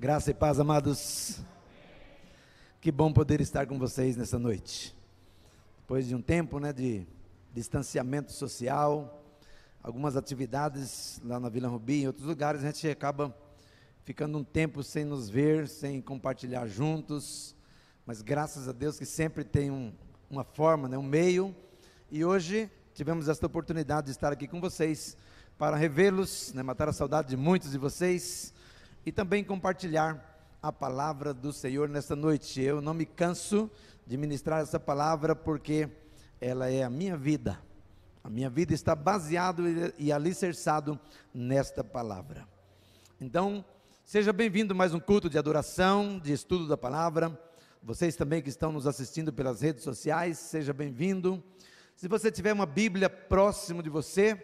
Graça e paz, amados. Que bom poder estar com vocês nessa noite. Depois de um tempo né, de distanciamento social, algumas atividades lá na Vila Rubi e em outros lugares, a gente acaba ficando um tempo sem nos ver, sem compartilhar juntos. Mas graças a Deus que sempre tem um, uma forma, né, um meio. E hoje tivemos esta oportunidade de estar aqui com vocês para revê-los, né, matar a saudade de muitos de vocês e também compartilhar a palavra do Senhor nesta noite. Eu não me canso de ministrar essa palavra porque ela é a minha vida. A minha vida está baseado e alicerçada nesta palavra. Então, seja bem-vindo mais um culto de adoração, de estudo da palavra. Vocês também que estão nos assistindo pelas redes sociais, seja bem-vindo. Se você tiver uma Bíblia próximo de você,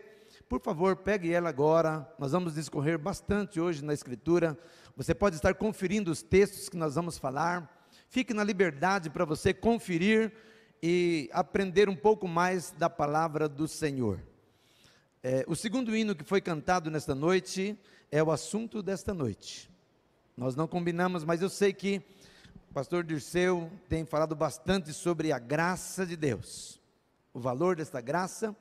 por favor, pegue ela agora. Nós vamos discorrer bastante hoje na Escritura. Você pode estar conferindo os textos que nós vamos falar. Fique na liberdade para você conferir e aprender um pouco mais da palavra do Senhor. É, o segundo hino que foi cantado nesta noite é o assunto desta noite. Nós não combinamos, mas eu sei que o pastor Dirceu tem falado bastante sobre a graça de Deus, o valor desta graça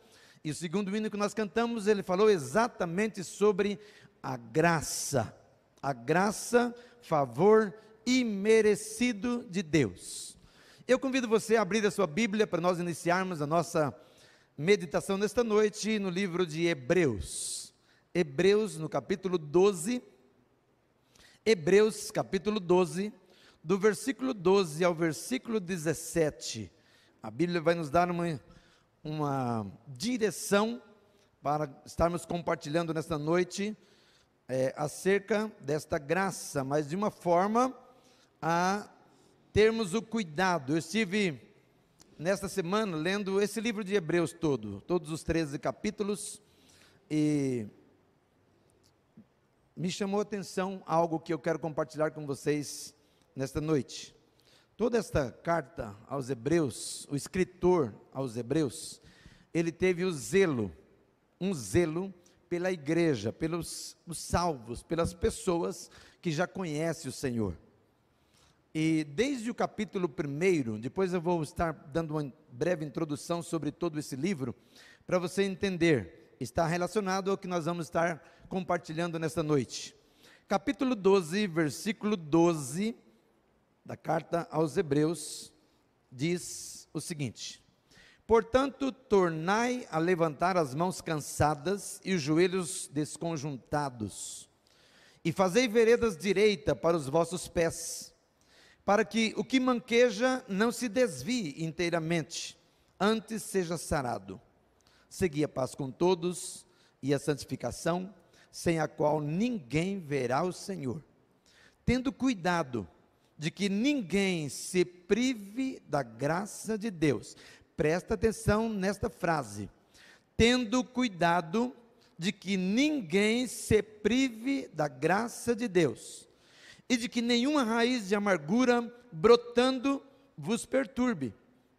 e o segundo hino que nós cantamos, ele falou exatamente sobre a graça. A graça, favor imerecido de Deus. Eu convido você a abrir a sua Bíblia para nós iniciarmos a nossa meditação nesta noite no livro de Hebreus. Hebreus, no capítulo 12. Hebreus, capítulo 12, do versículo 12 ao versículo 17. A Bíblia vai nos dar uma uma direção para estarmos compartilhando nesta noite é, acerca desta graça, mas de uma forma a termos o cuidado. Eu estive nesta semana lendo esse livro de Hebreus todo, todos os 13 capítulos, e me chamou a atenção algo que eu quero compartilhar com vocês nesta noite. Toda esta carta aos Hebreus, o escritor aos Hebreus, ele teve o zelo, um zelo pela igreja, pelos salvos, pelas pessoas que já conhecem o Senhor. E desde o capítulo 1, depois eu vou estar dando uma breve introdução sobre todo esse livro, para você entender, está relacionado ao que nós vamos estar compartilhando nesta noite. Capítulo 12, versículo 12 da carta aos Hebreus, diz o seguinte: Portanto, tornai a levantar as mãos cansadas e os joelhos desconjuntados, e fazei veredas direita para os vossos pés, para que o que manqueja não se desvie inteiramente, antes seja sarado. Segui a paz com todos e a santificação, sem a qual ninguém verá o Senhor. Tendo cuidado, de que ninguém se prive da graça de Deus. Presta atenção nesta frase. Tendo cuidado de que ninguém se prive da graça de Deus, e de que nenhuma raiz de amargura brotando vos perturbe,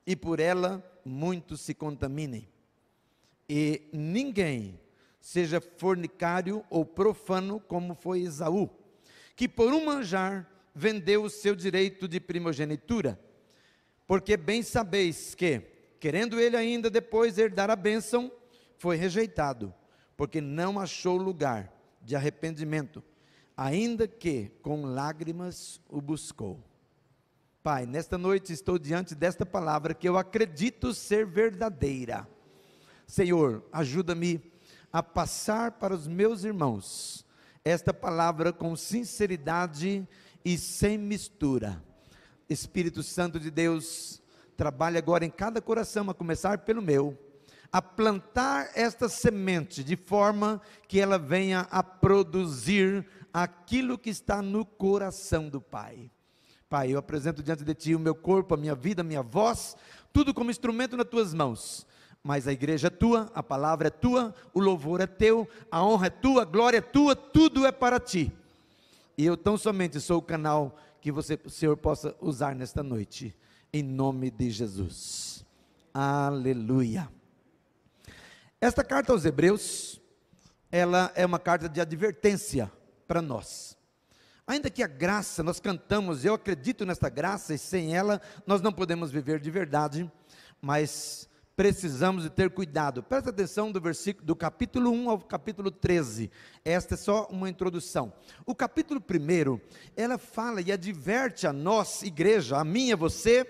e por ela muitos se contaminem. E ninguém seja fornicário ou profano como foi Esaú, que por um manjar vendeu o seu direito de primogenitura. Porque bem sabeis que, querendo ele ainda depois herdar a bênção, foi rejeitado, porque não achou lugar de arrependimento, ainda que com lágrimas o buscou. Pai, nesta noite estou diante desta palavra que eu acredito ser verdadeira. Senhor, ajuda-me a passar para os meus irmãos esta palavra com sinceridade e sem mistura. Espírito Santo de Deus, trabalhe agora em cada coração, a começar pelo meu, a plantar esta semente de forma que ela venha a produzir aquilo que está no coração do Pai. Pai, eu apresento diante de Ti o meu corpo, a minha vida, a minha voz, tudo como instrumento nas Tuas mãos. Mas a igreja é tua, a palavra é tua, o louvor é teu, a honra é tua, a glória é tua, tudo é para ti. E eu tão somente sou o canal que você, o Senhor possa usar nesta noite. Em nome de Jesus. Aleluia. Esta carta aos Hebreus, ela é uma carta de advertência para nós. Ainda que a graça, nós cantamos, eu acredito nesta graça, e sem ela nós não podemos viver de verdade, mas precisamos de ter cuidado. Presta atenção do versículo do capítulo 1 ao capítulo 13. Esta é só uma introdução. O capítulo 1, ela fala e adverte a nós, igreja, a mim e a você,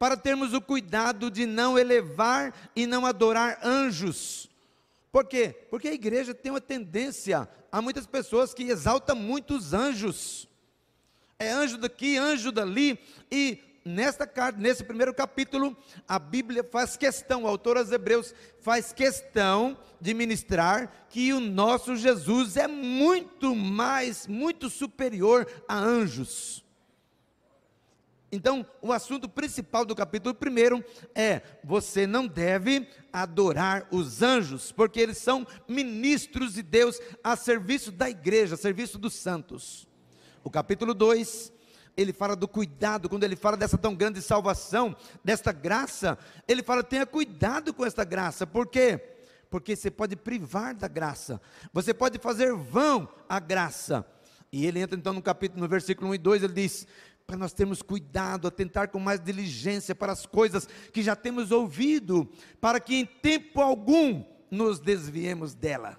para termos o cuidado de não elevar e não adorar anjos. Por quê? Porque a igreja tem uma tendência, há muitas pessoas que exaltam muito os anjos. É anjo daqui, anjo dali, e nesta carta, nesse primeiro capítulo, a Bíblia faz questão, o autor aos Hebreus faz questão de ministrar que o nosso Jesus é muito mais, muito superior a anjos. Então, o assunto principal do capítulo primeiro é: você não deve adorar os anjos, porque eles são ministros de Deus a serviço da igreja, a serviço dos santos. O capítulo 2 ele fala do cuidado, quando ele fala dessa tão grande salvação, desta graça, ele fala: tenha cuidado com esta graça, por quê? Porque você pode privar da graça, você pode fazer vão a graça. E ele entra então no capítulo, no versículo 1 e 2, ele diz: para nós termos cuidado, atentar com mais diligência para as coisas que já temos ouvido, para que em tempo algum nos desviemos dela.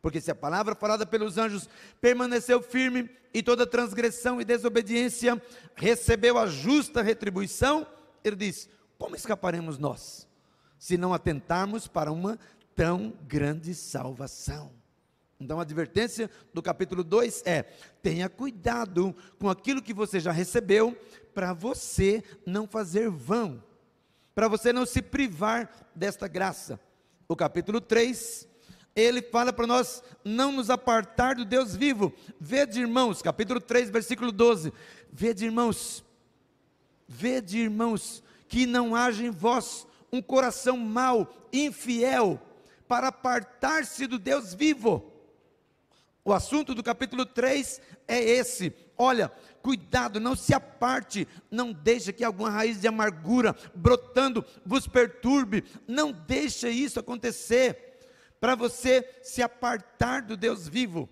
Porque se a palavra falada pelos anjos permaneceu firme e toda transgressão e desobediência recebeu a justa retribuição, ele diz: Como escaparemos nós se não atentarmos para uma tão grande salvação? Então a advertência do capítulo 2 é: tenha cuidado com aquilo que você já recebeu, para você não fazer vão, para você não se privar desta graça. O capítulo 3 ele fala para nós não nos apartar do Deus vivo. Vede, irmãos, capítulo 3, versículo 12. Vede, irmãos, vede, irmãos, que não haja em vós um coração mau, infiel, para apartar-se do Deus vivo. O assunto do capítulo 3 é esse. Olha, cuidado, não se aparte, não deixe que alguma raiz de amargura brotando vos perturbe, não deixe isso acontecer para você se apartar do Deus vivo.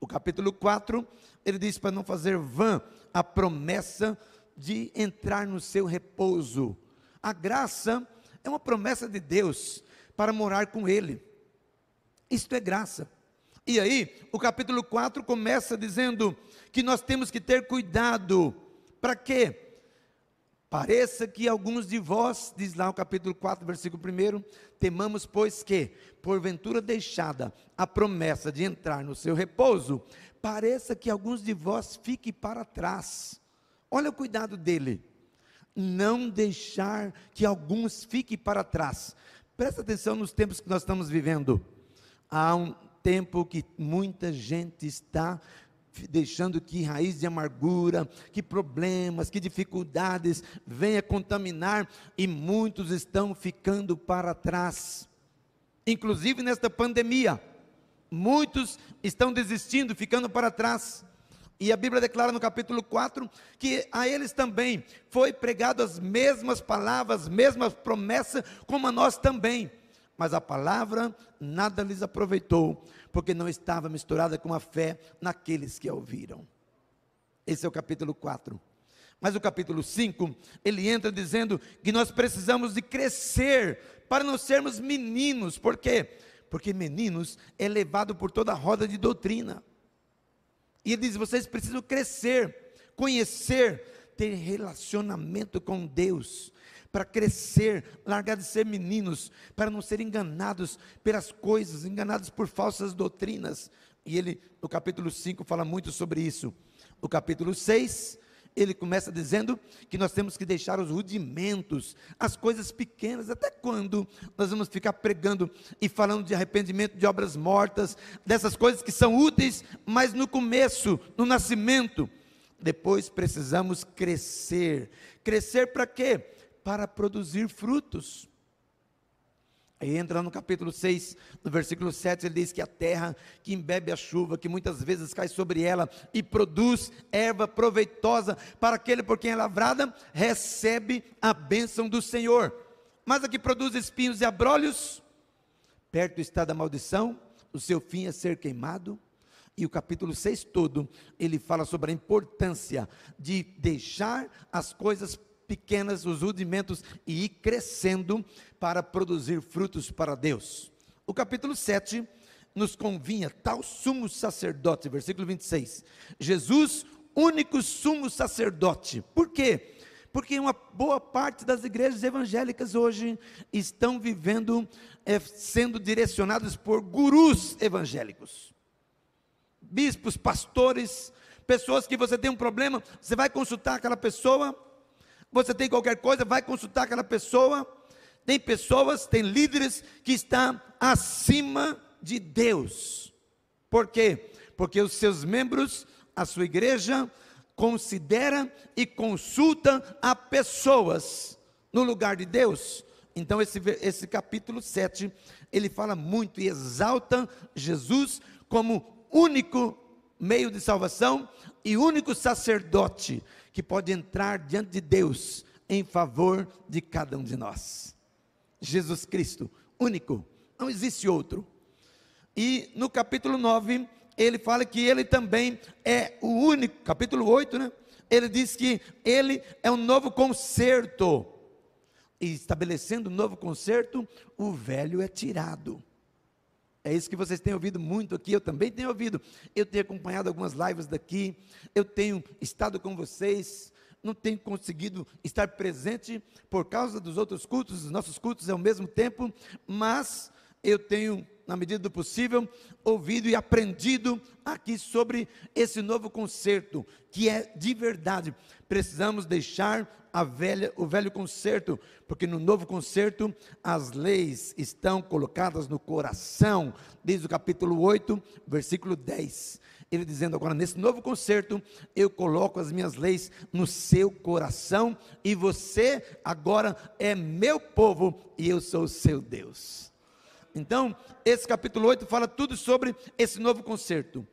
O capítulo 4, ele diz para não fazer vã a promessa de entrar no seu repouso. A graça é uma promessa de Deus para morar com Ele. Isto é graça. E aí, o capítulo 4 começa dizendo que nós temos que ter cuidado. Para quê? Pareça que alguns de vós, diz lá o capítulo 4, versículo 1, temamos, pois que, porventura deixada a promessa de entrar no seu repouso, pareça que alguns de vós fiquem para trás. Olha o cuidado dele. Não deixar que alguns fiquem para trás. Presta atenção nos tempos que nós estamos vivendo. Há um tempo que muita gente está deixando que raiz de amargura, que problemas, que dificuldades venha contaminar e muitos estão ficando para trás. Inclusive nesta pandemia, muitos estão desistindo, ficando para trás. E a Bíblia declara no capítulo 4 que a eles também foi pregado as mesmas palavras, as mesmas promessas, como a nós também. Mas a palavra nada lhes aproveitou, porque não estava misturada com a fé naqueles que a ouviram. Esse é o capítulo 4. Mas o capítulo 5, ele entra dizendo que nós precisamos de crescer para não sermos meninos. Por quê? Porque meninos é levado por toda a roda de doutrina. E ele diz: vocês precisam crescer, conhecer, ter relacionamento com Deus para crescer, largar de ser meninos, para não ser enganados pelas coisas, enganados por falsas doutrinas. E ele, no capítulo 5, fala muito sobre isso. O capítulo 6, ele começa dizendo que nós temos que deixar os rudimentos, as coisas pequenas. Até quando nós vamos ficar pregando e falando de arrependimento de obras mortas, dessas coisas que são úteis, mas no começo, no nascimento? Depois precisamos crescer. Crescer para quê? para produzir frutos. Aí entra no capítulo 6, no versículo 7, ele diz que a terra que embebe a chuva, que muitas vezes cai sobre ela e produz erva proveitosa para aquele por quem é lavrada, recebe a bênção do Senhor. Mas a que produz espinhos e abrolhos, perto está da maldição, o seu fim é ser queimado. E o capítulo 6 todo, ele fala sobre a importância de deixar as coisas pequenas, os rudimentos e ir crescendo para produzir frutos para Deus. O capítulo 7 nos convinha tal sumo sacerdote, versículo 26. Jesus, único sumo sacerdote. Por quê? Porque uma boa parte das igrejas evangélicas hoje estão vivendo, é, sendo direcionadas por gurus evangélicos, bispos, pastores, pessoas que você tem um problema, você vai consultar aquela pessoa, você tem qualquer coisa, vai consultar aquela pessoa. Tem pessoas, tem líderes que estão acima de Deus. Por quê? Porque os seus membros, a sua igreja, considera e consulta a pessoas no lugar de Deus. Então, esse, esse capítulo 7, ele fala muito e exalta Jesus como único meio de salvação e único sacerdote que pode entrar diante de Deus em favor de cada um de nós. Jesus Cristo, único, não existe outro. E no capítulo 9, ele fala que ele também é o único, capítulo 8, né? Ele diz que ele é um novo concerto. E estabelecendo um novo concerto, o velho é tirado é isso que vocês têm ouvido muito aqui, eu também tenho ouvido. Eu tenho acompanhado algumas lives daqui, eu tenho estado com vocês, não tenho conseguido estar presente por causa dos outros cultos, dos nossos cultos ao mesmo tempo, mas eu tenho, na medida do possível, ouvido e aprendido aqui sobre esse novo concerto, que é de verdade. Precisamos deixar a velha, o velho concerto, porque no novo concerto as leis estão colocadas no coração, diz o capítulo 8, versículo 10. Ele dizendo agora, nesse novo concerto, eu coloco as minhas leis no seu coração, e você agora é meu povo, e eu sou o seu Deus. Então, esse capítulo 8 fala tudo sobre esse novo concerto.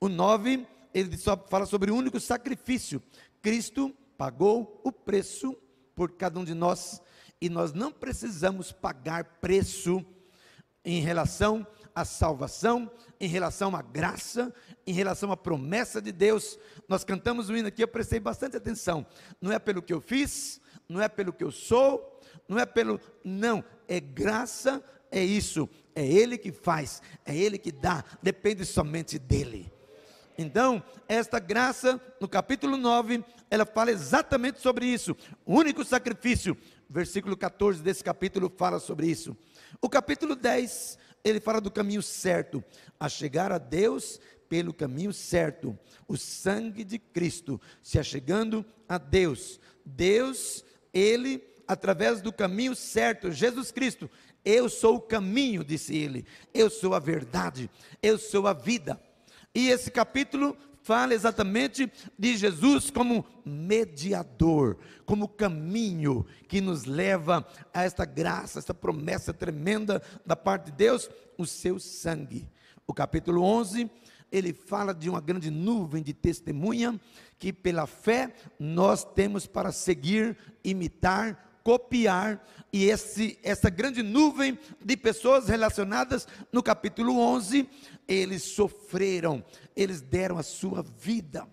O 9, ele só fala sobre o único sacrifício. Cristo pagou o preço por cada um de nós e nós não precisamos pagar preço em relação à salvação, em relação à graça, em relação à promessa de Deus. Nós cantamos o hino aqui, eu prestei bastante atenção. Não é pelo que eu fiz, não é pelo que eu sou, não é pelo. Não, é graça é isso, é Ele que faz, é Ele que dá, depende somente dEle. Então, esta graça, no capítulo 9, ela fala exatamente sobre isso. O único sacrifício, versículo 14 desse capítulo fala sobre isso. O capítulo 10, ele fala do caminho certo, a chegar a Deus pelo caminho certo. O sangue de Cristo se achegando a Deus. Deus, ele através do caminho certo, Jesus Cristo, eu sou o caminho, disse ele. Eu sou a verdade. Eu sou a vida. E esse capítulo fala exatamente de Jesus como mediador, como caminho que nos leva a esta graça, esta promessa tremenda da parte de Deus, o seu sangue. O capítulo 11, ele fala de uma grande nuvem de testemunha que pela fé nós temos para seguir, imitar copiar. E esse, essa grande nuvem de pessoas relacionadas no capítulo 11, eles sofreram, eles deram a sua vida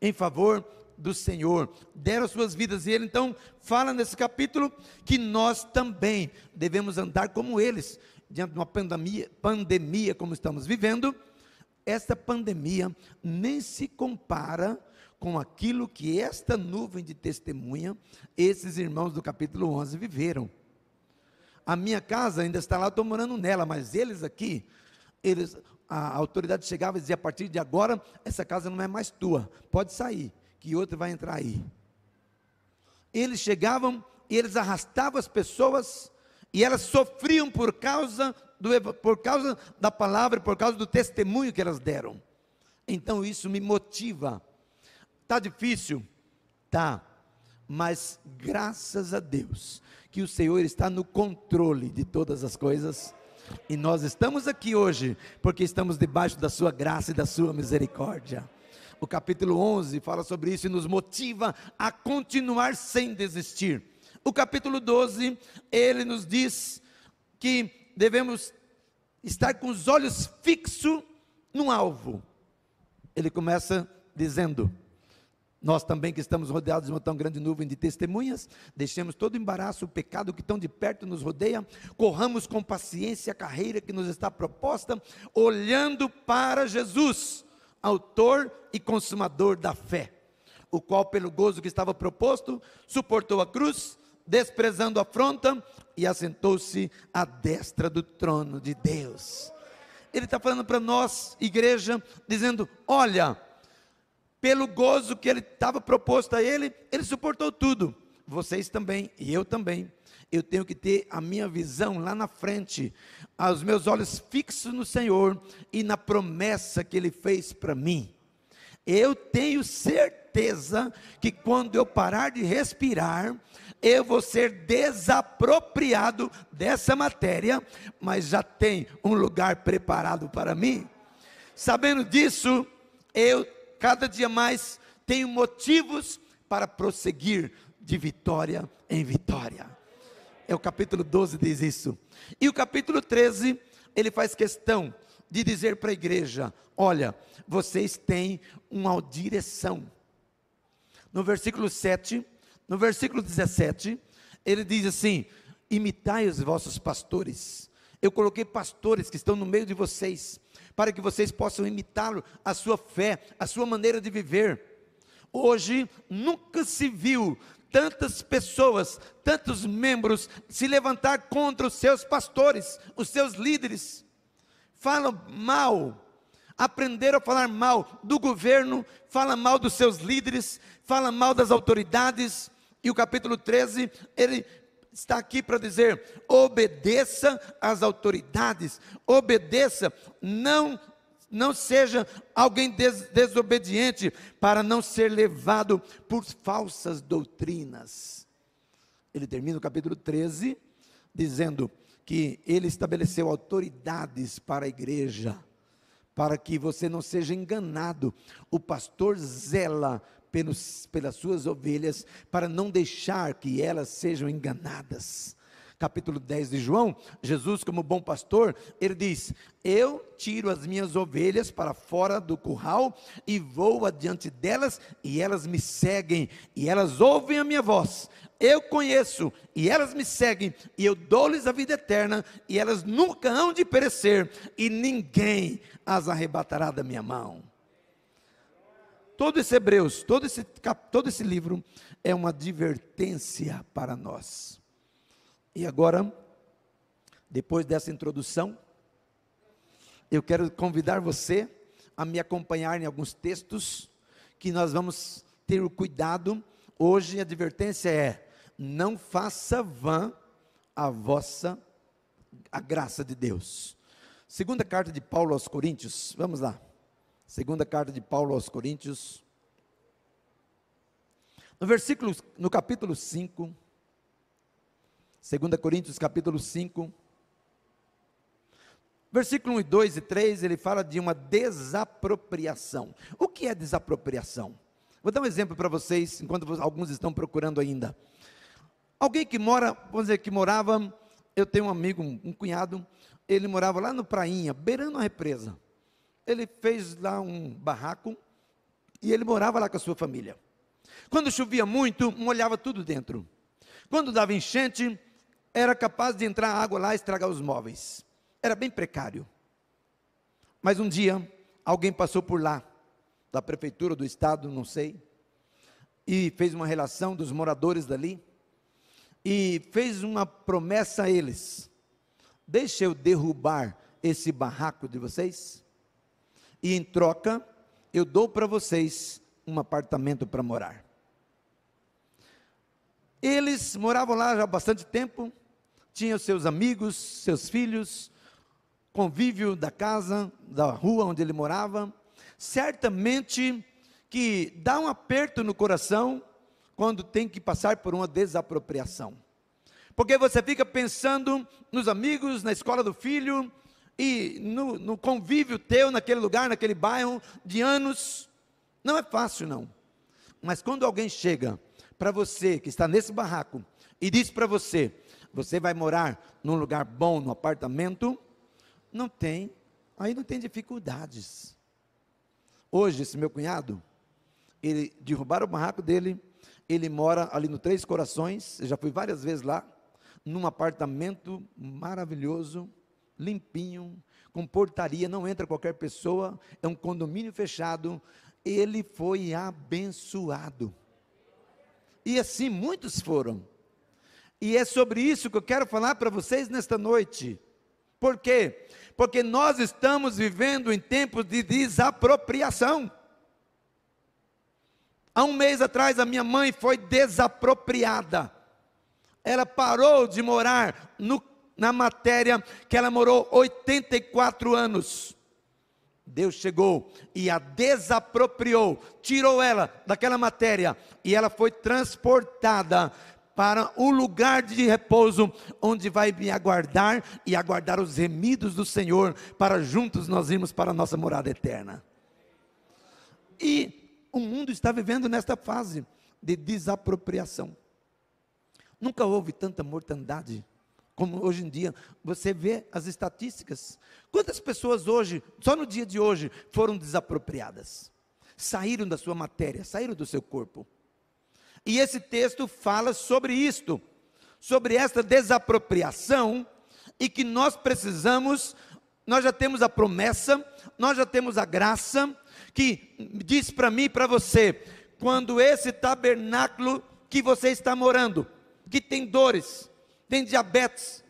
em favor do Senhor, deram suas vidas. E ele então fala nesse capítulo que nós também devemos andar como eles, diante de uma pandemia, pandemia como estamos vivendo. Essa pandemia nem se compara com aquilo que esta nuvem de testemunha, esses irmãos do capítulo 11 viveram. A minha casa ainda está lá, estou morando nela, mas eles aqui, eles, a autoridade chegava e dizia: a partir de agora, essa casa não é mais tua, pode sair, que outro vai entrar aí. Eles chegavam e eles arrastavam as pessoas e elas sofriam por causa, do, por causa da palavra, por causa do testemunho que elas deram. Então isso me motiva Está difícil? Tá. Mas graças a Deus que o Senhor está no controle de todas as coisas. E nós estamos aqui hoje porque estamos debaixo da sua graça e da sua misericórdia. O capítulo 11 fala sobre isso e nos motiva a continuar sem desistir. O capítulo 12, ele nos diz que devemos estar com os olhos fixos no alvo. Ele começa dizendo: nós também que estamos rodeados de uma tão grande nuvem de testemunhas, deixemos todo o embaraço, o pecado que tão de perto nos rodeia, corramos com paciência a carreira que nos está proposta, olhando para Jesus, autor e consumador da fé, o qual pelo gozo que estava proposto, suportou a cruz, desprezando a afronta e assentou-se à destra do trono de Deus. Ele está falando para nós, igreja, dizendo: olha, pelo gozo que ele estava proposto a ele, ele suportou tudo. Vocês também e eu também. Eu tenho que ter a minha visão lá na frente, os meus olhos fixos no Senhor e na promessa que ele fez para mim. Eu tenho certeza que quando eu parar de respirar, eu vou ser desapropriado dessa matéria, mas já tem um lugar preparado para mim. Sabendo disso, eu cada dia mais tenho motivos para prosseguir de vitória em vitória. É o capítulo 12 diz isso. E o capítulo 13, ele faz questão de dizer para a igreja: olha, vocês têm uma direção. No versículo 7, no versículo 17, ele diz assim: imitai os vossos pastores. Eu coloquei pastores que estão no meio de vocês, para que vocês possam imitá-lo, a sua fé, a sua maneira de viver. Hoje nunca se viu tantas pessoas, tantos membros se levantar contra os seus pastores, os seus líderes. Falam mal, aprenderam a falar mal do governo, falam mal dos seus líderes, falam mal das autoridades. E o capítulo 13, ele está aqui para dizer: obedeça às autoridades, obedeça, não não seja alguém des desobediente para não ser levado por falsas doutrinas. Ele termina o capítulo 13 dizendo que ele estabeleceu autoridades para a igreja, para que você não seja enganado. O pastor zela pelos, pelas suas ovelhas, para não deixar que elas sejam enganadas. Capítulo 10 de João, Jesus, como bom pastor, ele diz: Eu tiro as minhas ovelhas para fora do curral e vou adiante delas, e elas me seguem, e elas ouvem a minha voz. Eu conheço, e elas me seguem, e eu dou-lhes a vida eterna, e elas nunca hão de perecer, e ninguém as arrebatará da minha mão todo esse Hebreus, todo esse, todo esse livro é uma advertência para nós. E agora, depois dessa introdução, eu quero convidar você a me acompanhar em alguns textos que nós vamos ter o cuidado. Hoje a advertência é: não faça vã a vossa a graça de Deus. Segunda carta de Paulo aos Coríntios, vamos lá. Segunda carta de Paulo aos Coríntios. No versículo, no capítulo 5, 2 Coríntios capítulo 5, versículo 1 e 2 e 3, ele fala de uma desapropriação. O que é desapropriação? Vou dar um exemplo para vocês, enquanto alguns estão procurando ainda. Alguém que mora, vamos dizer, que morava, eu tenho um amigo, um cunhado, ele morava lá no Prainha, beirando a represa ele fez lá um barraco e ele morava lá com a sua família. Quando chovia muito, molhava tudo dentro. Quando dava enchente, era capaz de entrar água lá e estragar os móveis. Era bem precário. Mas um dia, alguém passou por lá, da prefeitura, do estado, não sei, e fez uma relação dos moradores dali, e fez uma promessa a eles: deixa eu derrubar esse barraco de vocês, e em troca eu dou para vocês um apartamento para morar. Eles moravam lá já há bastante tempo, tinham seus amigos, seus filhos, convívio da casa, da rua onde ele morava. Certamente que dá um aperto no coração quando tem que passar por uma desapropriação. Porque você fica pensando nos amigos, na escola do filho, e no, no convívio teu, naquele lugar, naquele bairro, de anos. Não é fácil, não. Mas quando alguém chega para você que está nesse barraco e diz para você: você vai morar num lugar bom, num apartamento, não tem, aí não tem dificuldades. Hoje, esse meu cunhado, ele derrubaram o barraco dele, ele mora ali no Três Corações, eu já fui várias vezes lá, num apartamento maravilhoso, limpinho, com portaria, não entra qualquer pessoa, é um condomínio fechado. Ele foi abençoado. E assim muitos foram. E é sobre isso que eu quero falar para vocês nesta noite. Por quê? Porque nós estamos vivendo em tempos de desapropriação. Há um mês atrás, a minha mãe foi desapropriada. Ela parou de morar no na matéria que ela morou 84 anos. Deus chegou e a desapropriou, tirou ela daquela matéria e ela foi transportada para o lugar de repouso, onde vai me aguardar e aguardar os remidos do Senhor, para juntos nós irmos para a nossa morada eterna. E o mundo está vivendo nesta fase de desapropriação. Nunca houve tanta mortandade como hoje em dia. Você vê as estatísticas. Quantas pessoas hoje, só no dia de hoje, foram desapropriadas? Saíram da sua matéria, saíram do seu corpo. E esse texto fala sobre isto, sobre esta desapropriação, e que nós precisamos, nós já temos a promessa, nós já temos a graça, que diz para mim e para você: quando esse tabernáculo que você está morando, que tem dores, tem diabetes,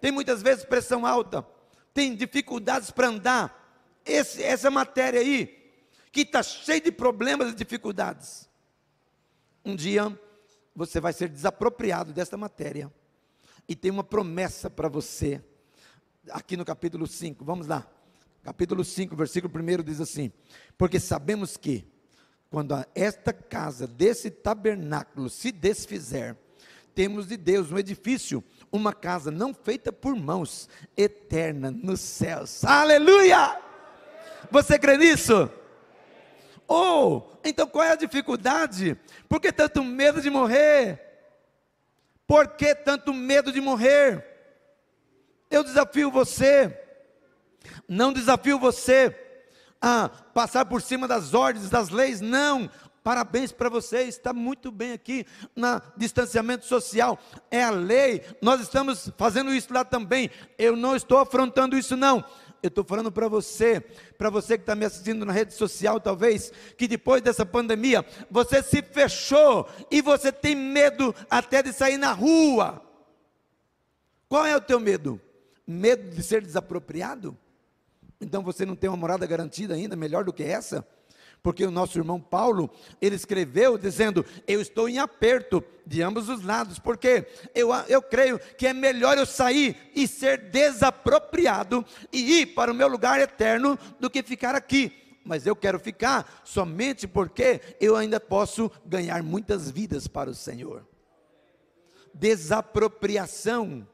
tem muitas vezes pressão alta, tem dificuldades para andar. Esse, essa matéria aí, que está cheia de problemas e dificuldades. Um dia você vai ser desapropriado desta matéria. E tem uma promessa para você, aqui no capítulo 5. Vamos lá. Capítulo 5, versículo 1 diz assim: Porque sabemos que, quando esta casa desse tabernáculo se desfizer, temos de Deus, um edifício, uma casa não feita por mãos, eterna nos céus. Aleluia! Você crê nisso? Ou, oh, então qual é a dificuldade? Por que tanto medo de morrer? Por que tanto medo de morrer? Eu desafio você, não desafio você a passar por cima das ordens, das leis, não. Parabéns para você está muito bem aqui na distanciamento social. É a lei, nós estamos fazendo isso lá também. Eu não estou afrontando isso, não. Eu estou falando para você, para você que está me assistindo na rede social, talvez, que depois dessa pandemia, você se fechou e você tem medo até de sair na rua. Qual é o teu medo? Medo de ser desapropriado? Então você não tem uma morada garantida ainda, melhor do que essa? porque o nosso irmão Paulo, ele escreveu dizendo: Eu estou em aperto de ambos os lados, porque eu, eu creio que é melhor eu sair e ser desapropriado e ir para o meu lugar eterno do que ficar aqui. Mas eu quero ficar somente porque eu ainda posso ganhar muitas vidas para o Senhor. Desapropriação.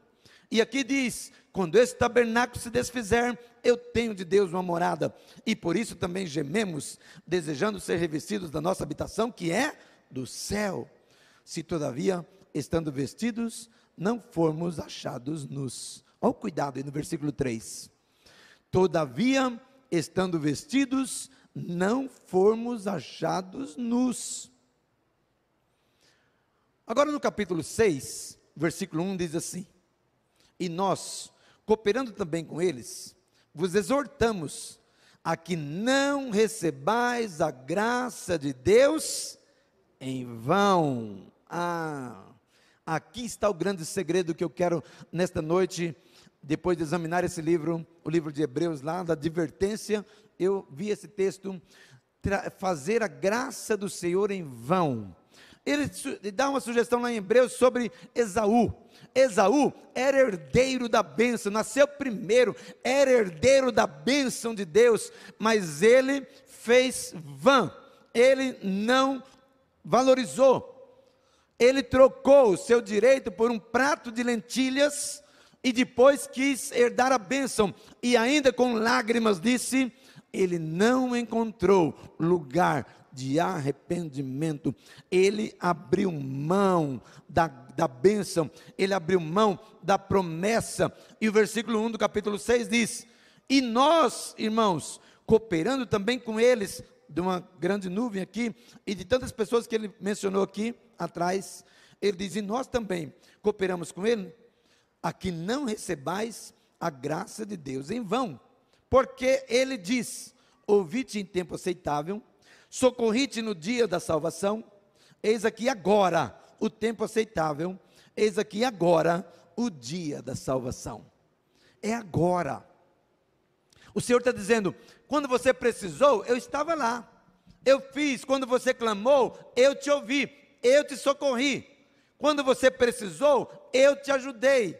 E aqui diz: quando esse tabernáculo se desfizer, eu tenho de Deus uma morada. E por isso também gememos, desejando ser revestidos da nossa habitação, que é do céu. Se todavia, estando vestidos, não formos achados nus. Olha o cuidado aí no versículo 3. Todavia, estando vestidos, não formos achados nus. Agora no capítulo 6, versículo 1 diz assim: E nós, Cooperando também com eles, vos exortamos a que não recebais a graça de Deus em vão. Ah, aqui está o grande segredo que eu quero nesta noite, depois de examinar esse livro, o livro de Hebreus, lá da advertência, eu vi esse texto, fazer a graça do Senhor em vão. Ele, dá uma sugestão lá em Hebreus sobre Esaú. Esaú era herdeiro da bênção, nasceu primeiro, era herdeiro da bênção de Deus, mas ele fez vã, ele não valorizou, ele trocou o seu direito por um prato de lentilhas e depois quis herdar a bênção, e ainda com lágrimas disse: ele não encontrou lugar de arrependimento. Ele abriu mão da, da bênção, ele abriu mão da promessa. E o versículo 1 do capítulo 6 diz: E nós, irmãos, cooperando também com eles, de uma grande nuvem aqui, e de tantas pessoas que ele mencionou aqui atrás, ele diz: E nós também cooperamos com ele, a que não recebais a graça de Deus em vão, porque ele diz: Ouvi-te em tempo aceitável Socorrite no dia da salvação, eis aqui agora o tempo aceitável, eis aqui agora o dia da salvação. É agora. O Senhor está dizendo: quando você precisou, eu estava lá. Eu fiz, quando você clamou, eu te ouvi, eu te socorri. Quando você precisou, eu te ajudei.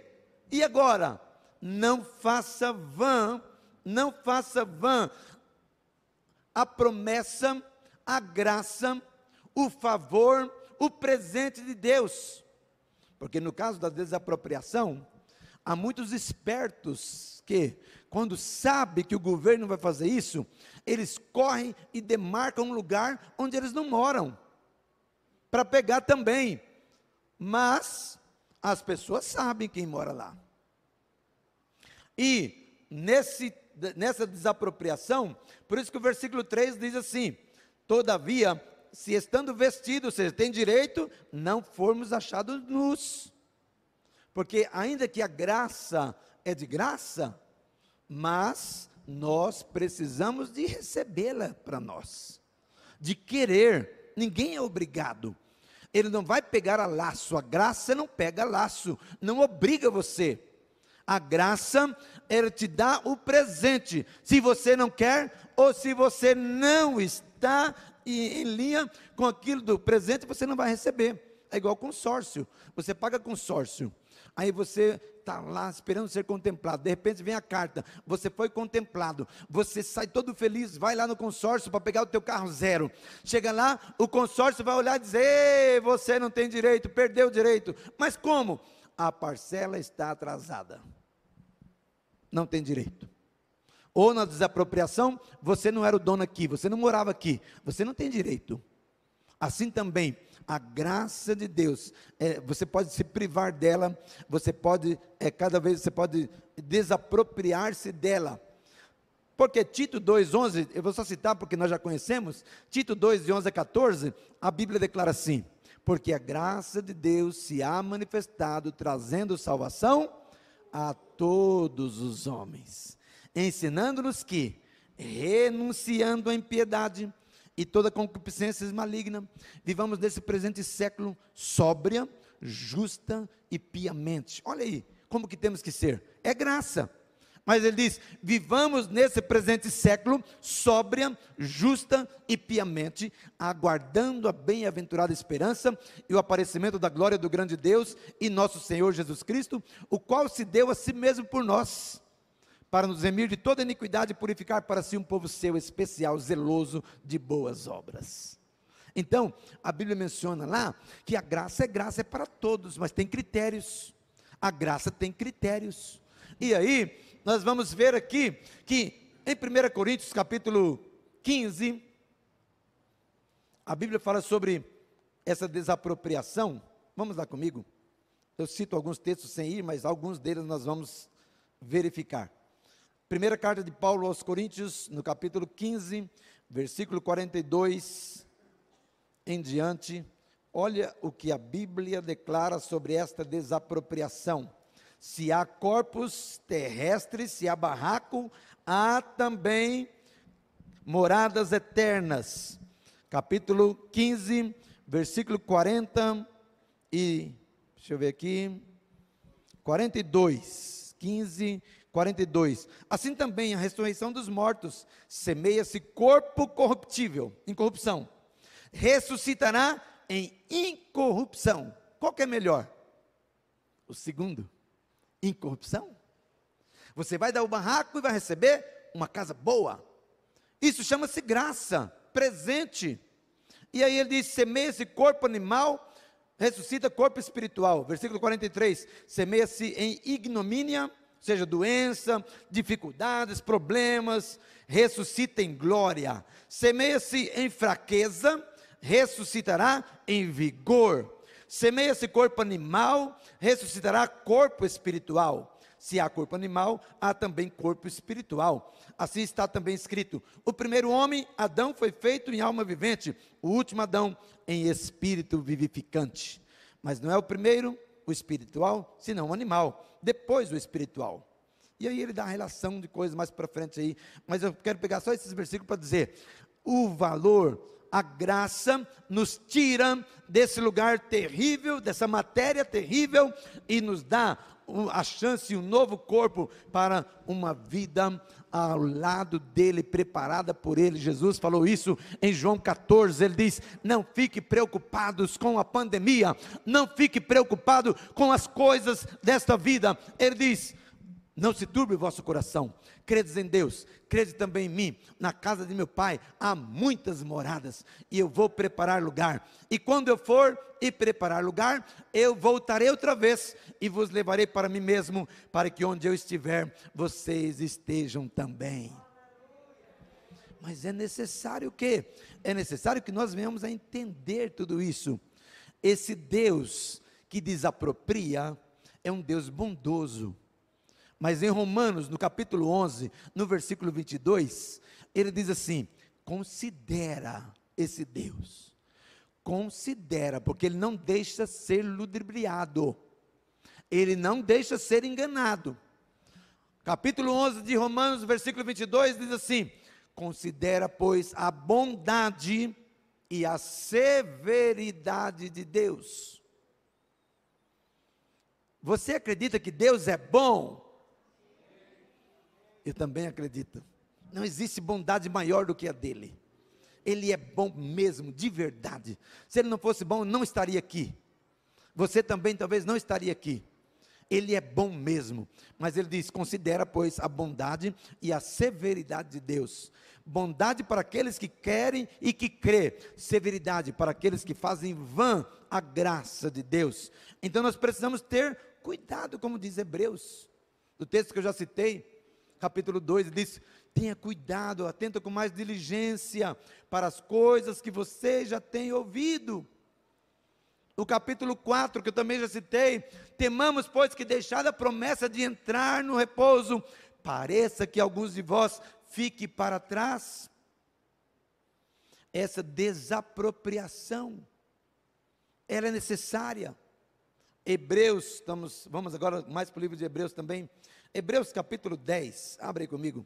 E agora? Não faça vã, não faça vã a promessa a graça, o favor, o presente de Deus. Porque no caso da desapropriação, há muitos espertos que, quando sabe que o governo vai fazer isso, eles correm e demarcam um lugar onde eles não moram, para pegar também. Mas as pessoas sabem quem mora lá. E nesse, nessa desapropriação, por isso que o versículo 3 diz assim: Todavia, se estando vestidos, você tem direito, não formos achados nus. Porque ainda que a graça é de graça, mas nós precisamos de recebê-la para nós. De querer, ninguém é obrigado. Ele não vai pegar a laço, a graça não pega a laço, não obriga você. A graça, ele te dá o presente. Se você não quer, ou se você não está em linha com aquilo do presente, você não vai receber. É igual consórcio. Você paga consórcio. Aí você está lá esperando ser contemplado. De repente vem a carta, você foi contemplado. Você sai todo feliz, vai lá no consórcio para pegar o teu carro zero. Chega lá, o consórcio vai olhar e dizer: Ei, você não tem direito, perdeu o direito. Mas como? A parcela está atrasada não tem direito. Ou na desapropriação, você não era o dono aqui, você não morava aqui, você não tem direito. Assim também, a graça de Deus, é, você pode se privar dela, você pode, é, cada vez você pode desapropriar-se dela. Porque Tito 2,11, eu vou só citar porque nós já conhecemos, Tito 2, de 11 a 14, a Bíblia declara assim: Porque a graça de Deus se há manifestado, trazendo salvação a todos os homens, ensinando-nos que, renunciando à impiedade e toda concupiscência maligna, vivamos nesse presente século sóbria, justa e piamente. Olha aí, como que temos que ser? É graça. Mas ele diz: vivamos nesse presente século sóbria, justa e piamente, aguardando a bem-aventurada esperança e o aparecimento da glória do grande Deus e nosso Senhor Jesus Cristo, o qual se deu a si mesmo por nós, para nos remir de toda iniquidade e purificar para si um povo seu especial, zeloso de boas obras. Então, a Bíblia menciona lá que a graça é graça é para todos, mas tem critérios. A graça tem critérios. E aí, nós vamos ver aqui que em 1 Coríntios capítulo 15, a Bíblia fala sobre essa desapropriação. Vamos lá comigo. Eu cito alguns textos sem ir, mas alguns deles nós vamos verificar. Primeira carta de Paulo aos Coríntios, no capítulo 15, versículo 42 em diante. Olha o que a Bíblia declara sobre esta desapropriação. Se há corpos terrestres, se há barraco, há também moradas eternas. Capítulo 15, versículo 40 e deixa eu ver aqui. 42, 15, 42. Assim também a ressurreição dos mortos semeia-se corpo corruptível, incorrupção. Ressuscitará em incorrupção. Qual que é melhor? O segundo em corrupção, Você vai dar o barraco e vai receber uma casa boa. Isso chama-se graça, presente. E aí ele diz: semeia se corpo animal, ressuscita corpo espiritual. Versículo 43: semeia-se em ignomínia, seja, doença, dificuldades, problemas, ressuscita em glória. Semeia-se em fraqueza, ressuscitará em vigor. Semeia-se corpo animal, ressuscitará corpo espiritual. Se há corpo animal, há também corpo espiritual. Assim está também escrito: o primeiro homem, Adão, foi feito em alma vivente, o último Adão, em espírito vivificante. Mas não é o primeiro, o espiritual, senão o animal, depois o espiritual. E aí ele dá a relação de coisas mais para frente aí, mas eu quero pegar só esses versículos para dizer o valor a graça nos tira desse lugar terrível, dessa matéria terrível e nos dá a chance, um novo corpo para uma vida ao lado dele, preparada por ele. Jesus falou isso em João 14. Ele diz: Não fique preocupados com a pandemia, não fique preocupado com as coisas desta vida. Ele diz: Não se turbe o vosso coração, credes em Deus, crede também em mim. Na casa de meu pai há muitas moradas, e eu vou preparar lugar. E quando eu for e preparar lugar, eu voltarei outra vez e vos levarei para mim mesmo, para que onde eu estiver, vocês estejam também. Mas é necessário o quê? É necessário que nós venhamos a entender tudo isso. Esse Deus que desapropria é um Deus bondoso mas em Romanos, no capítulo 11, no versículo 22, ele diz assim: considera esse Deus. Considera, porque ele não deixa ser ludibriado. Ele não deixa ser enganado. Capítulo 11 de Romanos, versículo 22 diz assim: Considera, pois, a bondade e a severidade de Deus. Você acredita que Deus é bom? eu também acredito. Não existe bondade maior do que a dele. Ele é bom mesmo, de verdade. Se ele não fosse bom, eu não estaria aqui. Você também talvez não estaria aqui. Ele é bom mesmo. Mas ele diz: considera, pois, a bondade e a severidade de Deus. Bondade para aqueles que querem e que crê, severidade para aqueles que fazem vã a graça de Deus. Então nós precisamos ter cuidado, como diz Hebreus. O texto que eu já citei, capítulo 2, ele diz: Tenha cuidado, atenta com mais diligência para as coisas que você já tem ouvido. No capítulo 4, que eu também já citei, temamos, pois, que deixada a promessa de entrar no repouso, pareça que alguns de vós fique para trás. Essa desapropriação, ela é necessária. Hebreus, estamos, vamos agora mais para o livro de Hebreus também. Hebreus capítulo 10, abre aí comigo.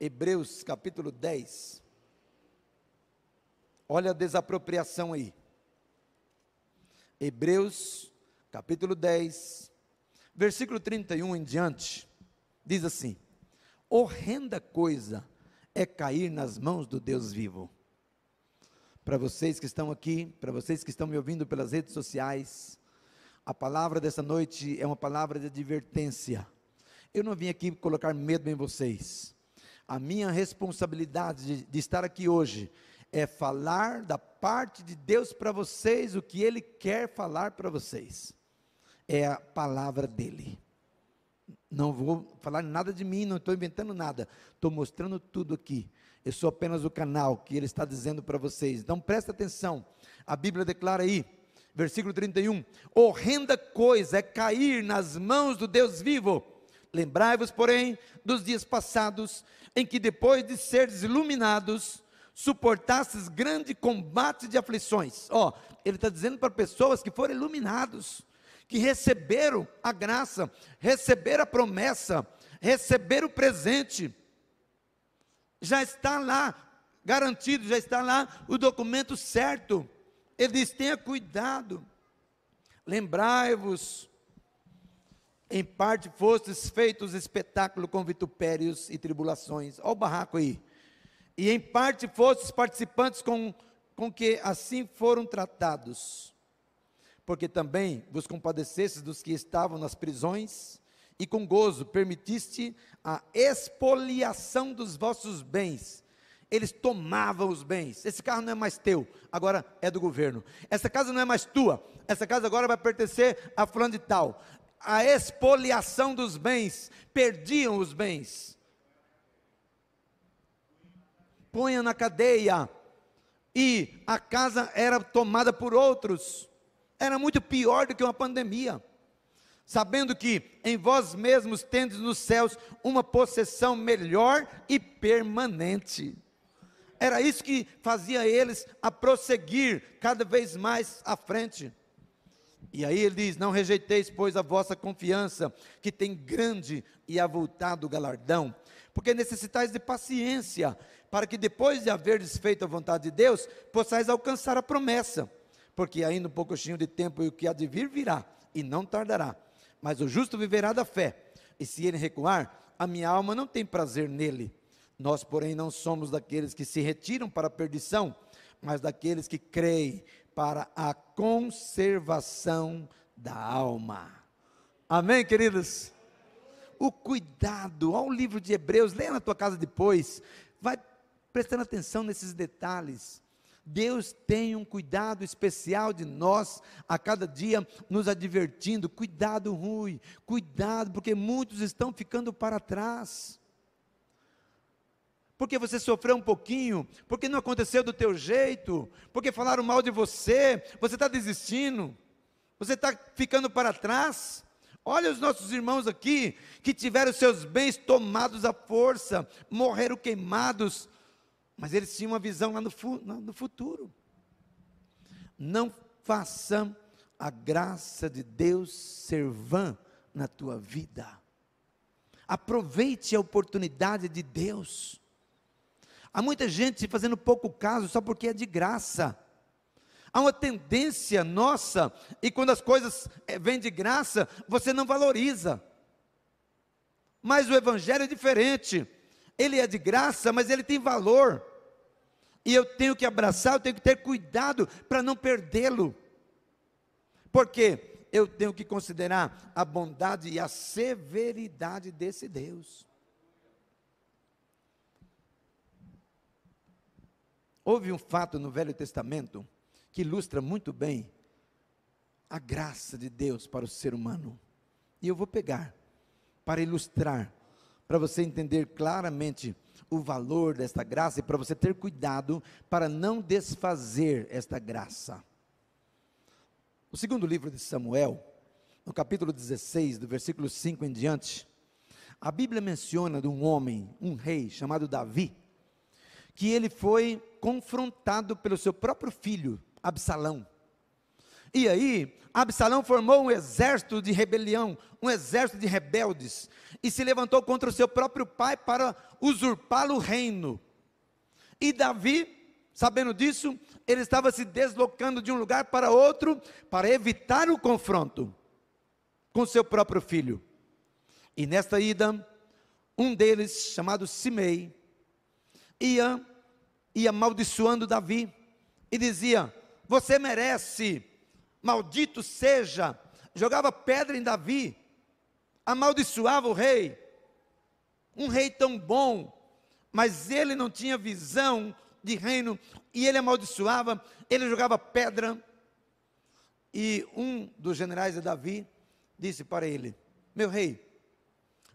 Hebreus capítulo 10. Olha a desapropriação aí. Hebreus capítulo 10, versículo 31 em diante, diz assim: Horrenda coisa é cair nas mãos do Deus vivo. Para vocês que estão aqui, para vocês que estão me ouvindo pelas redes sociais, a palavra dessa noite é uma palavra de advertência. Eu não vim aqui colocar medo em vocês. A minha responsabilidade de, de estar aqui hoje é falar da parte de Deus para vocês o que Ele quer falar para vocês. É a palavra dele. Não vou falar nada de mim, não estou inventando nada. Estou mostrando tudo aqui. Eu sou apenas o canal que ele está dizendo para vocês. Então presta atenção. A Bíblia declara aí, versículo 31: horrenda coisa é cair nas mãos do Deus vivo Lembrai-vos, porém, dos dias passados, em que depois de seres iluminados, suportastes grande combate de aflições. Ó, oh, ele está dizendo para pessoas que foram iluminados, que receberam a graça, receberam a promessa, receberam o presente. Já está lá garantido, já está lá o documento certo. Ele diz: tenha cuidado, lembrai-vos em parte fostes feitos espetáculo com vitupérios e tribulações. Olha o barraco aí. E em parte fostes participantes com, com que assim foram tratados. Porque também vos compadecestes dos que estavam nas prisões, e com gozo permitiste a expoliação dos vossos bens. Eles tomavam os bens. Esse carro não é mais teu, agora é do governo. Essa casa não é mais tua, essa casa agora vai pertencer a fulano de tal a expoliação dos bens, perdiam os bens. Punha na cadeia, e a casa era tomada por outros. Era muito pior do que uma pandemia. Sabendo que em vós mesmos tendes nos céus uma possessão melhor e permanente. Era isso que fazia eles a prosseguir cada vez mais à frente. E aí ele diz: Não rejeiteis, pois, a vossa confiança, que tem grande e avultado galardão, porque necessitais de paciência, para que depois de haverdes feito a vontade de Deus, possais alcançar a promessa. Porque ainda um pouco de tempo e o que há de vir virá, e não tardará. Mas o justo viverá da fé, e se ele recuar, a minha alma não tem prazer nele. Nós, porém, não somos daqueles que se retiram para a perdição, mas daqueles que creem para a conservação da alma. Amém, queridos? O cuidado, ao livro de Hebreus, leia na tua casa depois, vai prestando atenção nesses detalhes. Deus tem um cuidado especial de nós a cada dia, nos advertindo: cuidado, Rui, cuidado, porque muitos estão ficando para trás porque você sofreu um pouquinho, porque não aconteceu do teu jeito, porque falaram mal de você, você está desistindo, você está ficando para trás. Olha os nossos irmãos aqui que tiveram seus bens tomados à força, morreram queimados, mas eles tinham uma visão lá no, no futuro. Não façam a graça de Deus ser vã na tua vida. Aproveite a oportunidade de Deus. Há muita gente fazendo pouco caso só porque é de graça. Há uma tendência nossa, e quando as coisas eh, vêm de graça, você não valoriza. Mas o Evangelho é diferente. Ele é de graça, mas ele tem valor. E eu tenho que abraçar, eu tenho que ter cuidado para não perdê-lo. Porque eu tenho que considerar a bondade e a severidade desse Deus. Houve um fato no Velho Testamento que ilustra muito bem a graça de Deus para o ser humano. E eu vou pegar para ilustrar, para você entender claramente o valor desta graça e para você ter cuidado para não desfazer esta graça. O segundo livro de Samuel, no capítulo 16, do versículo 5 em diante, a Bíblia menciona de um homem, um rei chamado Davi, que ele foi confrontado pelo seu próprio filho, Absalão. E aí, Absalão formou um exército de rebelião, um exército de rebeldes, e se levantou contra o seu próprio pai para usurpar o reino. E Davi, sabendo disso, ele estava se deslocando de um lugar para outro para evitar o confronto com seu próprio filho. E nesta ida, um deles, chamado Simei, ia e amaldiçoando Davi e dizia: Você merece, maldito seja. Jogava pedra em Davi, amaldiçoava o rei, um rei tão bom, mas ele não tinha visão de reino e ele amaldiçoava, ele jogava pedra. E um dos generais de Davi disse para ele: Meu rei,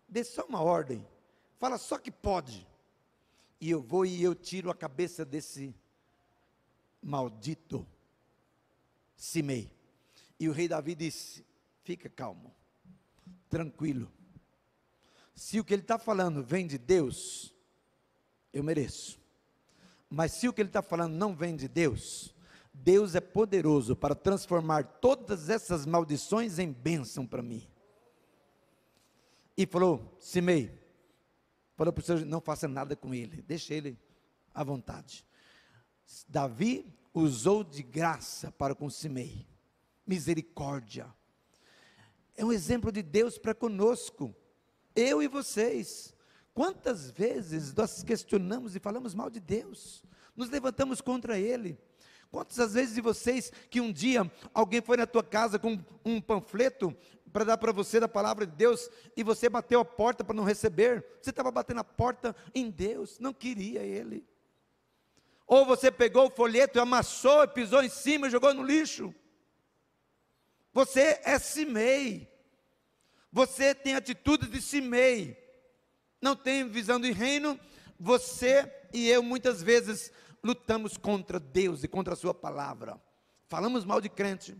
dê só uma ordem, fala só que pode e eu vou e eu tiro a cabeça desse maldito Simei. E o rei Davi disse: Fica calmo, tranquilo. Se o que ele está falando vem de Deus, eu mereço. Mas se o que ele está falando não vem de Deus, Deus é poderoso para transformar todas essas maldições em bênção para mim. E falou: Simei, Falou para o Senhor, não faça nada com ele, deixe ele à vontade. Davi usou de graça para com Simei, misericórdia. É um exemplo de Deus para conosco, eu e vocês. Quantas vezes nós questionamos e falamos mal de Deus, nos levantamos contra Ele. Quantas vezes de vocês que um dia alguém foi na tua casa com um panfleto para dar para você da palavra de Deus e você bateu a porta para não receber. Você estava batendo a porta em Deus, não queria Ele. Ou você pegou o folheto, e amassou, pisou em cima e jogou no lixo. Você é cimei. Você tem atitude de cimei. Não tem visão de reino. Você e eu muitas vezes lutamos contra Deus e contra a sua palavra. Falamos mal de crente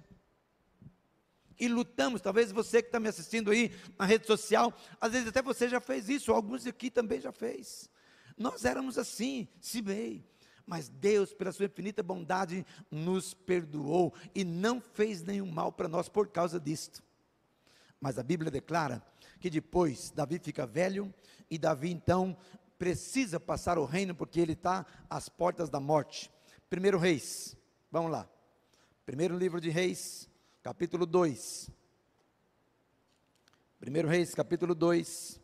e lutamos. Talvez você que está me assistindo aí na rede social, às vezes até você já fez isso, alguns aqui também já fez. Nós éramos assim, se bem. Mas Deus, pela sua infinita bondade, nos perdoou e não fez nenhum mal para nós por causa disto. Mas a Bíblia declara que depois Davi fica velho e Davi então precisa passar o reino porque ele está às portas da morte. Primeiro Reis, vamos lá. Primeiro livro de Reis, capítulo 2. 1 Reis, capítulo 2.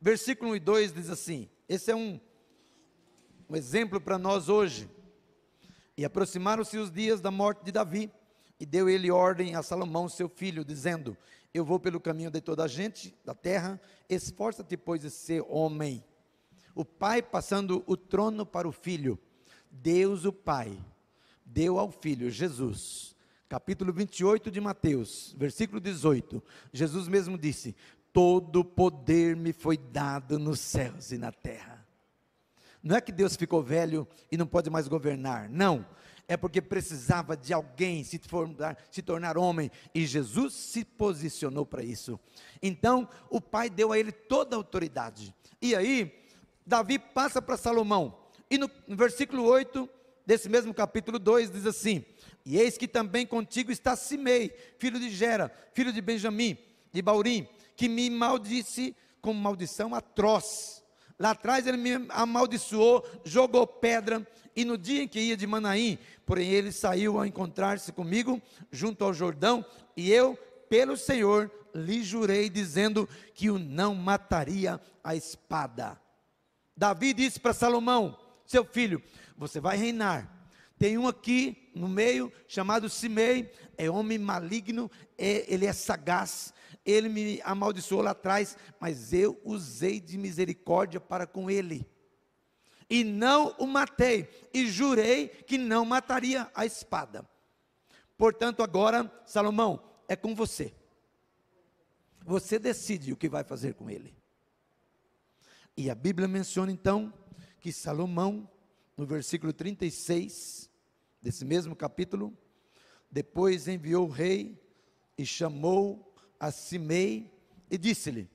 Versículo 1 e 2 diz assim: Esse é um, um exemplo para nós hoje. E aproximaram-se os dias da morte de Davi, e deu ele ordem a Salomão, seu filho, dizendo: Eu vou pelo caminho de toda a gente, da terra, esforça-te, pois, de ser homem. O pai passando o trono para o filho. Deus, o Pai, deu ao filho Jesus capítulo 28 de Mateus, versículo 18. Jesus mesmo disse: Todo poder me foi dado nos céus e na terra. Não é que Deus ficou velho e não pode mais governar, não. É porque precisava de alguém se, formar, se tornar homem e Jesus se posicionou para isso. Então, o Pai deu a ele toda a autoridade. E aí, Davi passa para Salomão. E no, no versículo 8 desse mesmo capítulo 2 diz assim: e eis que também contigo está Simei, filho de Gera, filho de Benjamim, de Baurim, que me maldisse com maldição atroz. Lá atrás ele me amaldiçoou, jogou pedra, e no dia em que ia de Manaim, porém ele saiu a encontrar-se comigo junto ao Jordão, e eu, pelo Senhor, lhe jurei, dizendo que o não mataria a espada. Davi disse para Salomão, seu filho: Você vai reinar tem um aqui no meio, chamado Simei, é homem maligno, é, ele é sagaz, ele me amaldiçoou lá atrás, mas eu usei de misericórdia para com ele. E não o matei, e jurei que não mataria a espada. Portanto, agora, Salomão, é com você. Você decide o que vai fazer com ele. E a Bíblia menciona então que Salomão, no versículo 36, desse mesmo capítulo. Depois enviou o rei e chamou a Simei e disse-lhe: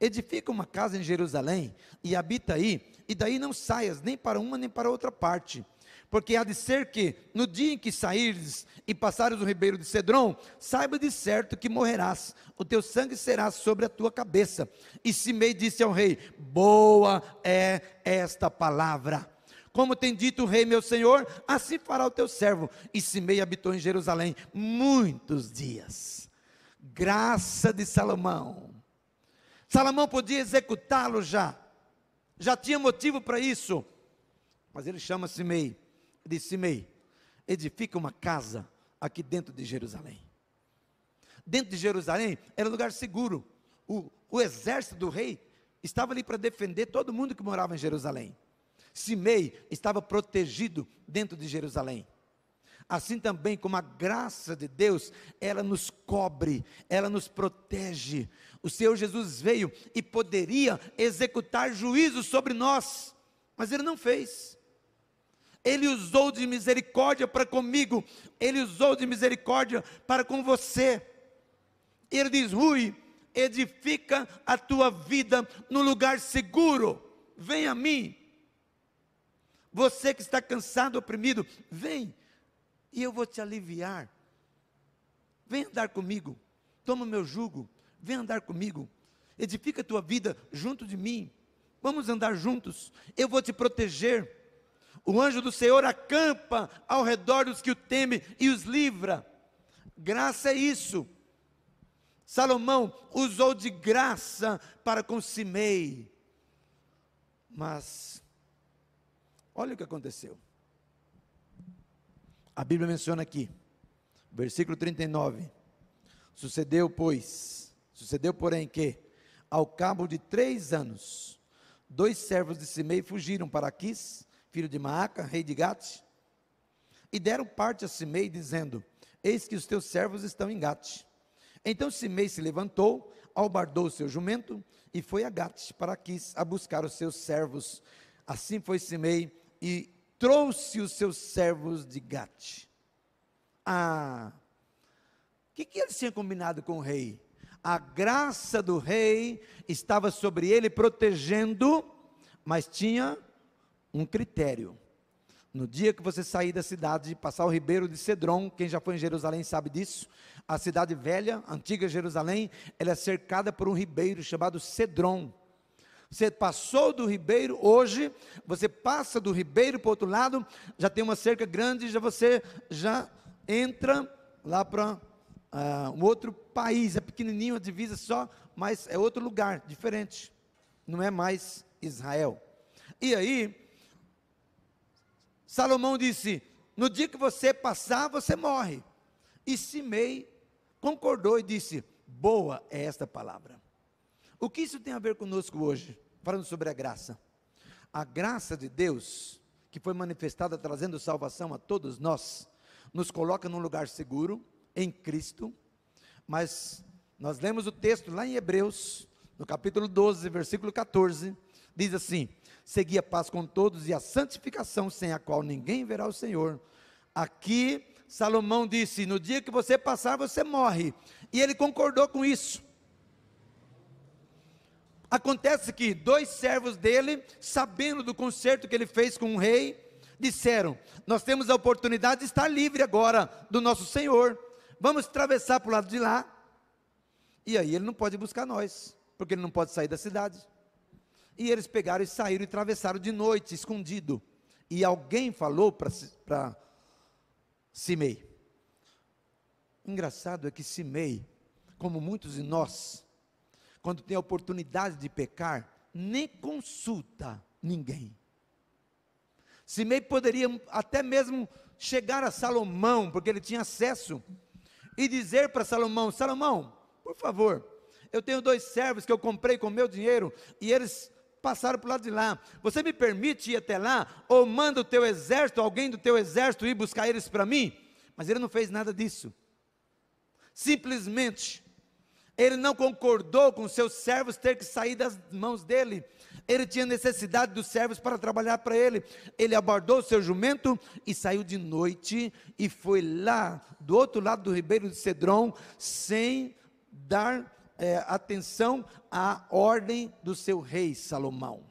Edifica uma casa em Jerusalém e habita aí, e daí não saias nem para uma nem para outra parte. Porque há de ser que, no dia em que saíres e passares o ribeiro de Cedron, saiba de certo que morrerás, o teu sangue será sobre a tua cabeça. E Simei disse ao rei: Boa é esta palavra como tem dito o rei, meu senhor, assim fará o teu servo. E Simei habitou em Jerusalém muitos dias. Graça de Salomão. Salomão podia executá-lo já. Já tinha motivo para isso. Mas ele chama Simei. Diz: Simei, edifica uma casa aqui dentro de Jerusalém. Dentro de Jerusalém era lugar seguro. O, o exército do rei estava ali para defender todo mundo que morava em Jerusalém. Simei estava protegido dentro de Jerusalém. Assim também como a graça de Deus, ela nos cobre, ela nos protege. O Senhor Jesus veio e poderia executar juízo sobre nós, mas ele não fez. Ele usou de misericórdia para comigo, ele usou de misericórdia para com você. Ele diz: Rui, edifica a tua vida no lugar seguro, vem a mim, você que está cansado, oprimido, vem e eu vou te aliviar. Vem andar comigo. Toma o meu jugo. Vem andar comigo. Edifica a tua vida junto de mim. Vamos andar juntos. Eu vou te proteger. O anjo do Senhor acampa ao redor dos que o temem e os livra. Graça é isso. Salomão usou de graça para com Simei. Mas Olha o que aconteceu. A Bíblia menciona aqui, versículo 39. Sucedeu, pois, sucedeu, porém, que, ao cabo de três anos, dois servos de Simei fugiram para Aquis, filho de Maaca, rei de Gate, e deram parte a Simei, dizendo: Eis que os teus servos estão em Gate. Então Simei se levantou, albardou o seu jumento e foi a Gate para Aquis a buscar os seus servos. Assim foi Simei e trouxe os seus servos de Gate. Ah, o que, que eles tinham combinado com o rei? A graça do rei estava sobre ele, protegendo, mas tinha um critério. No dia que você sair da cidade, passar o ribeiro de Cedron, quem já foi em Jerusalém sabe disso, a cidade velha, antiga Jerusalém, ela é cercada por um ribeiro chamado Cedron. Você passou do ribeiro hoje, você passa do ribeiro para o outro lado, já tem uma cerca grande, já você já entra lá para uh, ah, um outro país. É pequenininho a divisa só, mas é outro lugar, diferente. Não é mais Israel. E aí, Salomão disse: No dia que você passar, você morre. E Simei concordou e disse: Boa é esta palavra. O que isso tem a ver conosco hoje? Falando sobre a graça. A graça de Deus, que foi manifestada trazendo salvação a todos nós, nos coloca num lugar seguro, em Cristo, mas nós lemos o texto lá em Hebreus, no capítulo 12, versículo 14, diz assim: Segui a paz com todos e a santificação, sem a qual ninguém verá o Senhor. Aqui, Salomão disse: No dia que você passar, você morre. E ele concordou com isso. Acontece que dois servos dele, sabendo do concerto que ele fez com o rei, disseram: Nós temos a oportunidade de estar livre agora do nosso senhor. Vamos atravessar para o lado de lá. E aí ele não pode buscar nós, porque ele não pode sair da cidade. E eles pegaram e saíram e atravessaram de noite, escondido. E alguém falou para Simei. Engraçado é que Simei, como muitos de nós, quando tem a oportunidade de pecar, nem consulta ninguém. Simei poderia até mesmo chegar a Salomão, porque ele tinha acesso, e dizer para Salomão: Salomão, por favor, eu tenho dois servos que eu comprei com meu dinheiro e eles passaram para o lado de lá. Você me permite ir até lá? Ou manda o teu exército, alguém do teu exército ir buscar eles para mim? Mas ele não fez nada disso. Simplesmente ele não concordou com seus servos ter que sair das mãos dele. Ele tinha necessidade dos servos para trabalhar para ele. Ele abordou o seu jumento e saiu de noite e foi lá do outro lado do ribeiro de Cedron sem dar é, atenção à ordem do seu rei Salomão.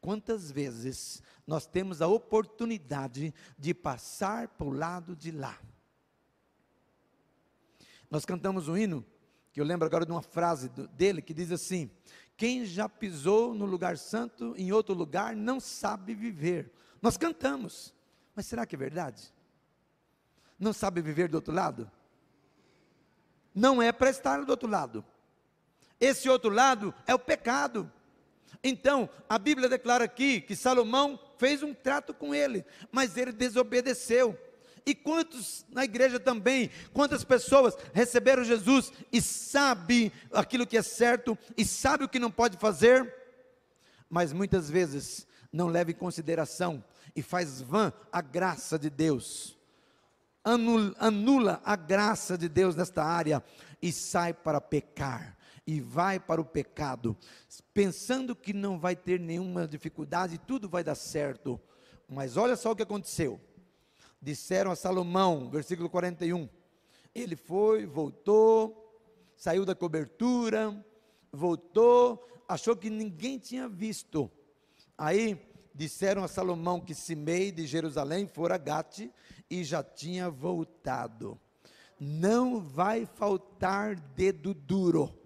Quantas vezes nós temos a oportunidade de passar para o lado de lá? Nós cantamos um hino que eu lembro agora de uma frase dele que diz assim: Quem já pisou no lugar santo em outro lugar não sabe viver. Nós cantamos, mas será que é verdade? Não sabe viver do outro lado? Não é para estar do outro lado. Esse outro lado é o pecado. Então, a Bíblia declara aqui que Salomão fez um trato com ele, mas ele desobedeceu. E quantos na igreja também, quantas pessoas receberam Jesus e sabe aquilo que é certo e sabe o que não pode fazer, mas muitas vezes não leva em consideração e faz vã a graça de Deus. Anula, anula a graça de Deus nesta área e sai para pecar e vai para o pecado, pensando que não vai ter nenhuma dificuldade, tudo vai dar certo. Mas olha só o que aconteceu disseram a Salomão, versículo 41. Ele foi, voltou, saiu da cobertura, voltou, achou que ninguém tinha visto. Aí disseram a Salomão que Simei de Jerusalém fora Gate e já tinha voltado. Não vai faltar dedo duro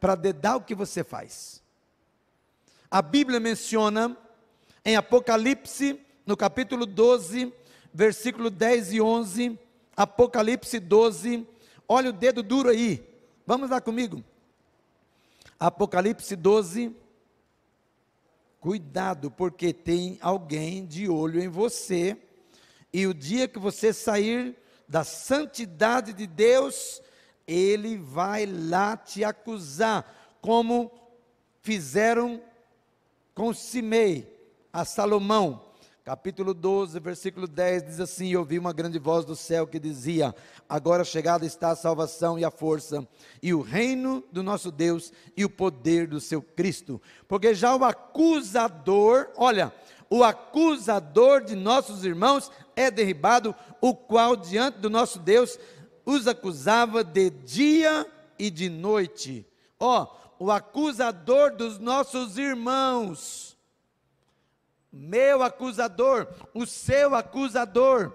para dedar o que você faz. A Bíblia menciona em Apocalipse no capítulo 12, versículo 10 e 11, Apocalipse 12, olha o dedo duro aí, vamos lá comigo. Apocalipse 12, cuidado, porque tem alguém de olho em você, e o dia que você sair da santidade de Deus, ele vai lá te acusar, como fizeram com Simei a Salomão capítulo 12, versículo 10 diz assim: Eu ouvi uma grande voz do céu que dizia: Agora chegada está a salvação e a força, e o reino do nosso Deus e o poder do seu Cristo. Porque já o acusador, olha, o acusador de nossos irmãos é derribado, o qual diante do nosso Deus os acusava de dia e de noite. Ó, oh, o acusador dos nossos irmãos meu acusador, o seu acusador.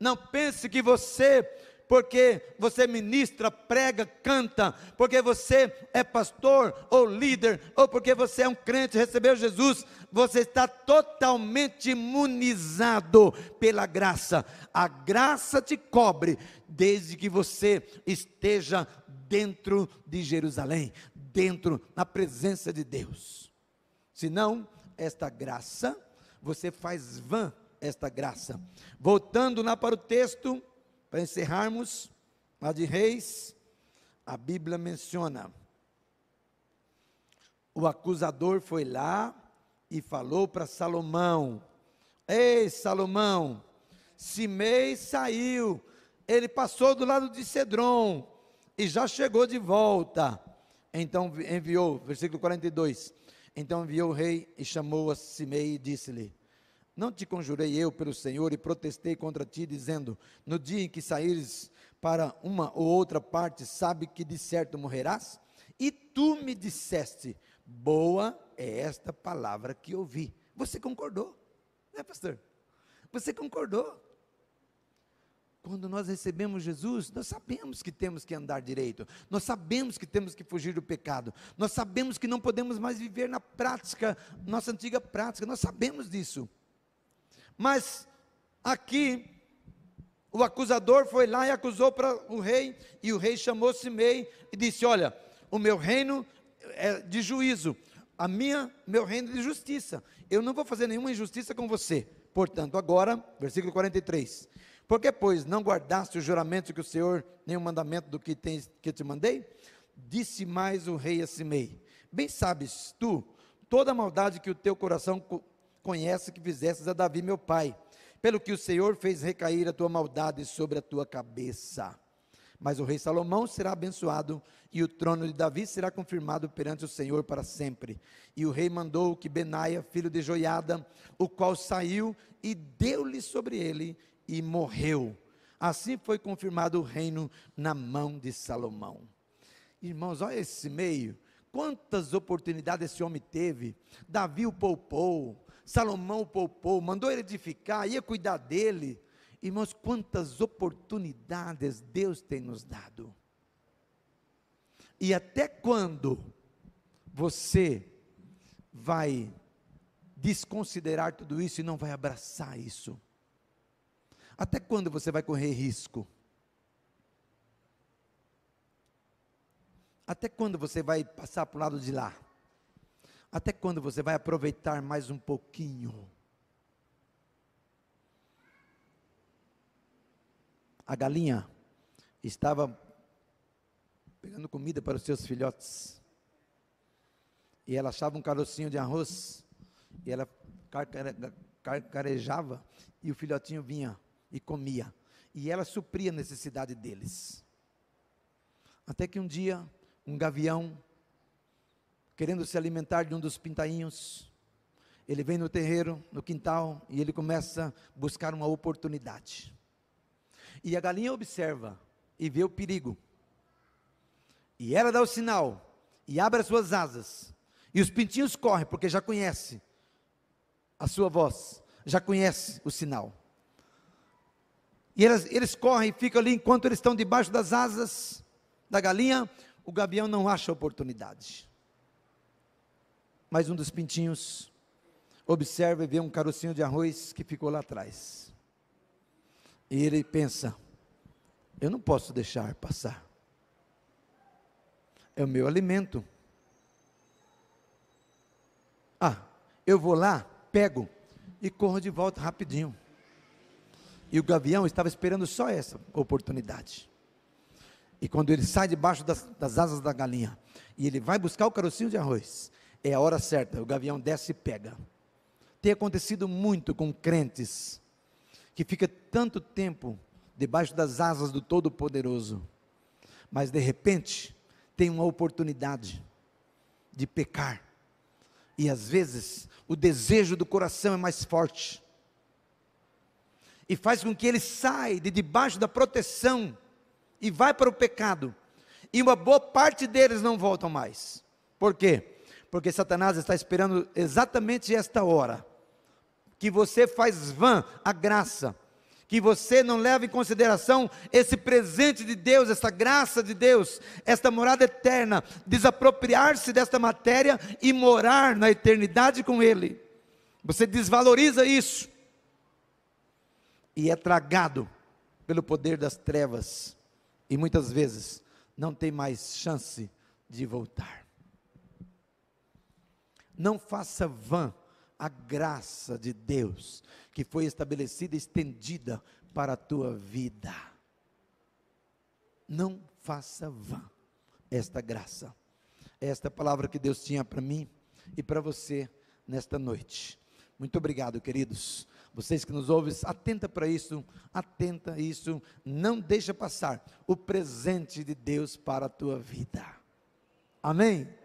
Não pense que você, porque você ministra, prega, canta, porque você é pastor ou líder, ou porque você é um crente, recebeu Jesus, você está totalmente imunizado pela graça. A graça te cobre, desde que você esteja dentro de Jerusalém, dentro, na presença de Deus. Senão, esta graça, você faz vã esta graça. Voltando lá para o texto, para encerrarmos, lá de Reis, a Bíblia menciona: o acusador foi lá e falou para Salomão: Ei, Salomão, Simei saiu, ele passou do lado de Cedron e já chegou de volta. Então enviou, versículo 42. Então enviou o rei e chamou a Simei e disse-lhe: Não te conjurei eu pelo Senhor e protestei contra ti, dizendo: No dia em que saíres para uma ou outra parte, sabe que de certo morrerás? E tu me disseste: Boa é esta palavra que ouvi. Você concordou, né, pastor? Você concordou. Quando nós recebemos Jesus, nós sabemos que temos que andar direito, nós sabemos que temos que fugir do pecado, nós sabemos que não podemos mais viver na prática, nossa antiga prática, nós sabemos disso. Mas aqui, o acusador foi lá e acusou para o rei, e o rei chamou Simei e disse: Olha, o meu reino é de juízo, a minha, meu reino é de justiça. Eu não vou fazer nenhuma injustiça com você. Portanto, agora, versículo 43. Porque, pois, não guardaste o juramento que o Senhor, nem o mandamento do que, tens, que te mandei? Disse mais o rei a Simei: Bem sabes tu toda a maldade que o teu coração conhece que fizestes a Davi, meu pai, pelo que o Senhor fez recair a tua maldade sobre a tua cabeça. Mas o rei Salomão será abençoado e o trono de Davi será confirmado perante o Senhor para sempre. E o rei mandou que Benaia, filho de Joiada, o qual saiu e deu-lhe sobre ele e morreu. Assim foi confirmado o reino na mão de Salomão. Irmãos, olha esse meio. Quantas oportunidades esse homem teve? Davi o poupou, Salomão o poupou, mandou ele edificar, ia cuidar dele. Irmãos, quantas oportunidades Deus tem nos dado. E até quando você vai desconsiderar tudo isso e não vai abraçar isso? Até quando você vai correr risco? Até quando você vai passar para o lado de lá? Até quando você vai aproveitar mais um pouquinho? A galinha estava pegando comida para os seus filhotes. E ela achava um carocinho de arroz. E ela carcarejava. E o filhotinho vinha e comia. E ela supria a necessidade deles. Até que um dia, um gavião, querendo se alimentar de um dos pintainhos, ele vem no terreiro, no quintal, e ele começa a buscar uma oportunidade. E a galinha observa e vê o perigo. E ela dá o sinal e abre as suas asas. E os pintinhos correm, porque já conhece a sua voz, já conhece o sinal. E eles, eles correm e ficam ali enquanto eles estão debaixo das asas da galinha. O gavião não acha oportunidade. Mas um dos pintinhos observa e vê um carocinho de arroz que ficou lá atrás. E ele pensa: eu não posso deixar passar. É o meu alimento. Ah, eu vou lá, pego e corro de volta rapidinho. E o gavião estava esperando só essa oportunidade. E quando ele sai debaixo das, das asas da galinha e ele vai buscar o carocinho de arroz, é a hora certa, o gavião desce e pega. Tem acontecido muito com crentes que fica tanto tempo debaixo das asas do Todo-Poderoso, mas de repente tem uma oportunidade de pecar. E às vezes o desejo do coração é mais forte e faz com que ele saia de debaixo da proteção e vai para o pecado. E uma boa parte deles não voltam mais. Por quê? Porque Satanás está esperando exatamente esta hora que você faz vã a graça, que você não leva em consideração esse presente de Deus, essa graça de Deus, esta morada eterna, desapropriar-se desta matéria e morar na eternidade com Ele. Você desvaloriza isso e é tragado pelo poder das trevas e muitas vezes não tem mais chance de voltar. Não faça vã a graça de Deus que foi estabelecida e estendida para a tua vida. Não faça vã esta graça. É esta palavra que Deus tinha para mim e para você nesta noite. Muito obrigado, queridos. Vocês que nos ouvem, atenta para isso, atenta a isso, não deixa passar o presente de Deus para a tua vida. Amém?